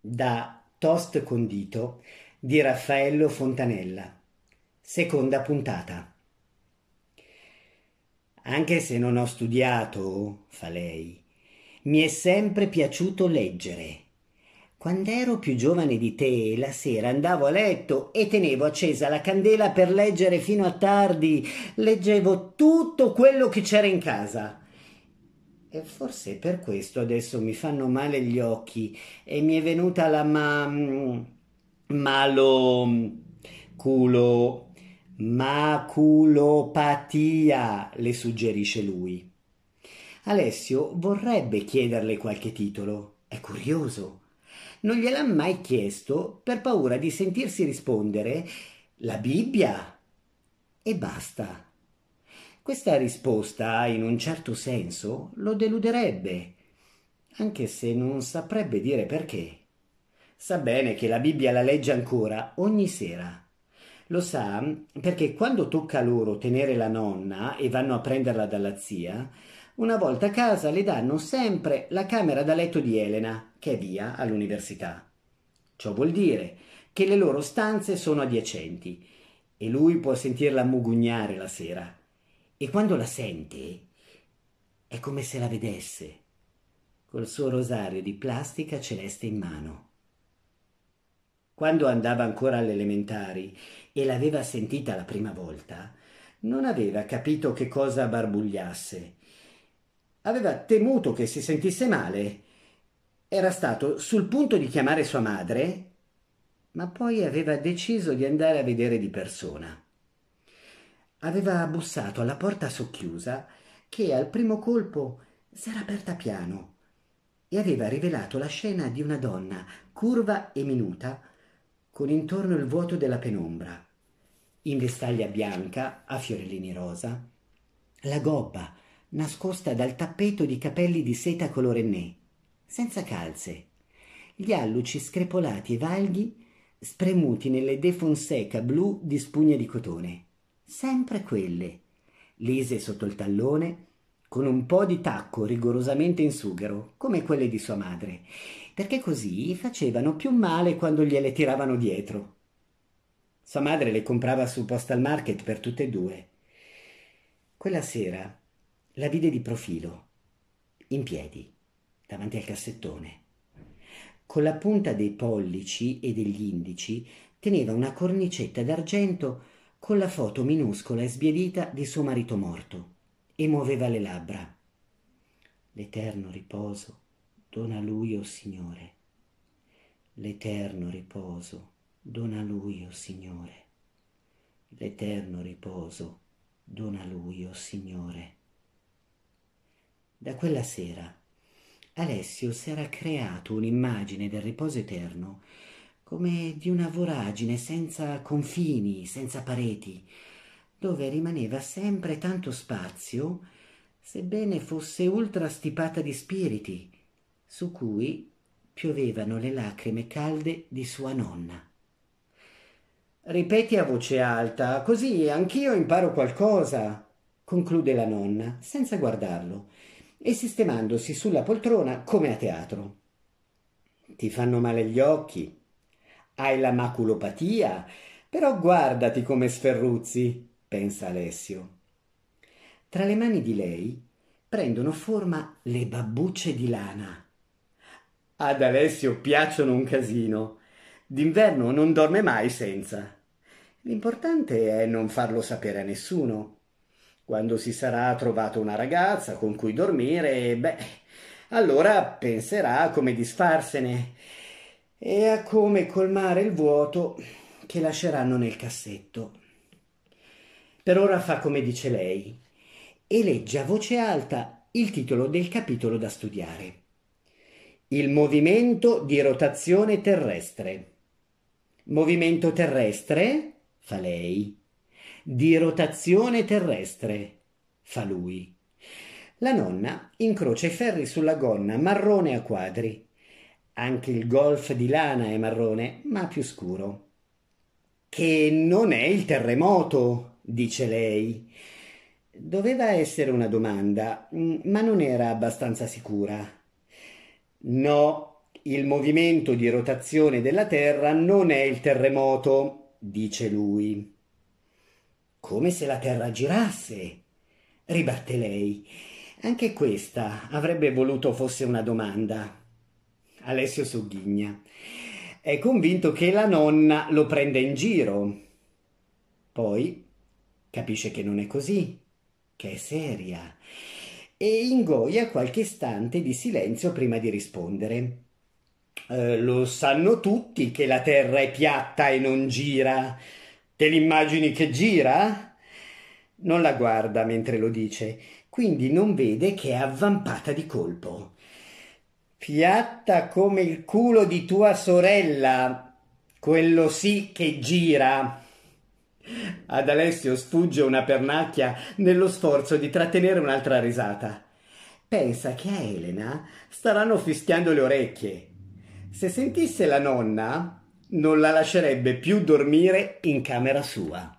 da Toast condito di Raffaello Fontanella. Seconda puntata. Anche se non ho studiato, fa lei, mi è sempre piaciuto leggere. Quando ero più giovane di te, la sera andavo a letto e tenevo accesa la candela per leggere fino a tardi. Leggevo tutto quello che c'era in casa. E forse per questo adesso mi fanno male gli occhi e mi è venuta la ma... Mm, malo mm, culo maculopatia, le suggerisce lui. Alessio vorrebbe chiederle qualche titolo, è curioso. Non gliel'ha mai chiesto per paura di sentirsi rispondere la Bibbia e basta. Questa risposta, in un certo senso, lo deluderebbe, anche se non saprebbe dire perché. Sa bene che la Bibbia la legge ancora ogni sera. Lo sa perché quando tocca loro tenere la nonna e vanno a prenderla dalla zia, una volta a casa le danno sempre la camera da letto di Elena, che è via all'università. Ciò vuol dire che le loro stanze sono adiacenti e lui può sentirla mugugnare la sera. E quando la sente è come se la vedesse, col suo rosario di plastica celeste in mano. Quando andava ancora alle elementari e l'aveva sentita la prima volta, non aveva capito che cosa barbugliasse. Aveva temuto che si sentisse male. Era stato sul punto di chiamare sua madre, ma poi aveva deciso di andare a vedere di persona. Aveva bussato alla porta socchiusa che al primo colpo s'era aperta piano e aveva rivelato la scena di una donna curva e minuta con intorno il vuoto della penombra, in vestaglia bianca a fiorellini rosa, la gobba nascosta dal tappeto di capelli di seta colore né, senza calze, gli alluci screpolati e valghi spremuti nelle defonseca blu di spugna di cotone sempre quelle, Lise sotto il tallone, con un po' di tacco rigorosamente in sughero, come quelle di sua madre, perché così facevano più male quando gliele tiravano dietro. Sua madre le comprava sul postal market per tutte e due. Quella sera la vide di profilo, in piedi, davanti al cassettone. Con la punta dei pollici e degli indici teneva una cornicetta d'argento con la foto minuscola e sbiadita di suo marito morto e muoveva le labbra. L'eterno riposo dona lui, o oh Signore. L'eterno riposo dona lui, o oh Signore. L'eterno riposo dona lui, o oh Signore. Da quella sera Alessio s'era creato un'immagine del riposo eterno come di una voragine senza confini, senza pareti, dove rimaneva sempre tanto spazio, sebbene fosse ultra stipata di spiriti, su cui piovevano le lacrime calde di sua nonna. Ripeti a voce alta, così anch'io imparo qualcosa, conclude la nonna, senza guardarlo, e sistemandosi sulla poltrona come a teatro. Ti fanno male gli occhi, hai la maculopatia? Però guardati come sferruzzi, pensa Alessio. Tra le mani di lei prendono forma le babbucce di lana. Ad Alessio piacciono un casino. D'inverno non dorme mai senza. L'importante è non farlo sapere a nessuno. Quando si sarà trovata una ragazza con cui dormire, beh, allora penserà come disfarsene e a come colmare il vuoto che lasceranno nel cassetto. Per ora fa come dice lei e legge a voce alta il titolo del capitolo da studiare. Il movimento di rotazione terrestre. Movimento terrestre, fa lei. Di rotazione terrestre, fa lui. La nonna incrocia i ferri sulla gonna marrone a quadri anche il golf di lana è marrone, ma più scuro. Che non è il terremoto, dice lei. Doveva essere una domanda, mm, ma non era abbastanza sicura. No, il movimento di rotazione della Terra non è il terremoto, dice lui. Come se la Terra girasse, ribatte lei. Anche questa avrebbe voluto fosse una domanda. Alessio Sughigna. È convinto che la nonna lo prenda in giro. Poi capisce che non è così, che è seria, e ingoia qualche istante di silenzio prima di rispondere. Eh, lo sanno tutti che la terra è piatta e non gira. Te l'immagini che gira? Non la guarda mentre lo dice, quindi non vede che è avvampata di colpo. Piatta come il culo di tua sorella, quello sì che gira. Ad Alessio sfugge una pernacchia nello sforzo di trattenere un'altra risata. Pensa che a Elena staranno fischiando le orecchie. Se sentisse la nonna, non la lascerebbe più dormire in camera sua.